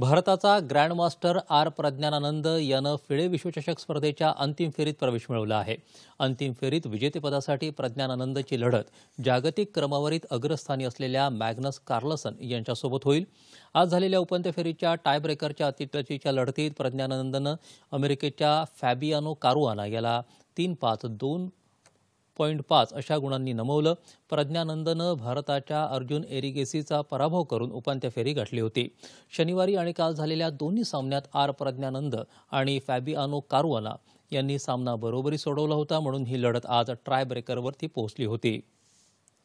भारताचा grandmaster R Praggnanandhaa यानं फिळे विश्वचषक स्पर्धेच्या अंतिम फेरीत प्रवेश मिळवला आहे अंतिम फेरीत विजेतेपदासाठी प्रज्ञानानंदची लढत जागतिक क्रमवारीत अग्रस्थानी असलेल्या मॅग्नस कार्लसन यांच्यासोबत होईल आज झालेल्या उपांत्य फेरीच्या टायब्रेकरच्या अतिटचीच्या लढतीत प्रज्ञानानंदनं अमेरिकेच्या फॅबियानो कारुआना याला तीन पाच दोन पॉईंट पाच अशा गुणांनी नमवलं प्रज्ञानंदनं भारताच्या अर्जुन एरिगेसीचा पराभव करून उपांत्य फेरी गाठली होती शनिवारी आणि काल झालेल्या दोन्ही सामन्यात आर प्रज्ञानंद आणि फॅबिआनो कारुआना यांनी सामना बरोबरी सोडवला होता म्हणून ही लढत आज ट्राय ब्रेकरवरती पोहोचली होती